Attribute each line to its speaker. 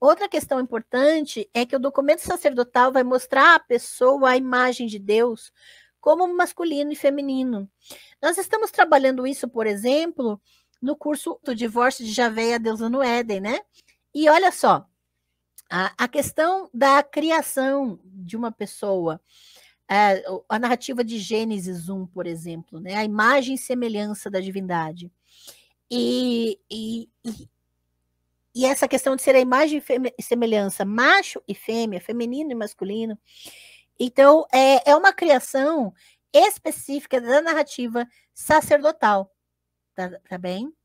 Speaker 1: Outra questão importante é que o documento sacerdotal vai mostrar a pessoa a imagem de Deus como masculino e feminino. Nós estamos trabalhando isso, por exemplo, no curso do divórcio de Javé e a deusa no Éden, né? E olha só, a, a questão da criação de uma pessoa, a, é, a narrativa de Gênesis 1, por exemplo, né? A imagem e semelhança da divindade. e, e, e essa questão de ser a imagem e semelhança macho e fêmea, feminino e masculino. Então, é, é uma criação específica da narrativa sacerdotal,
Speaker 2: tá, tá bem?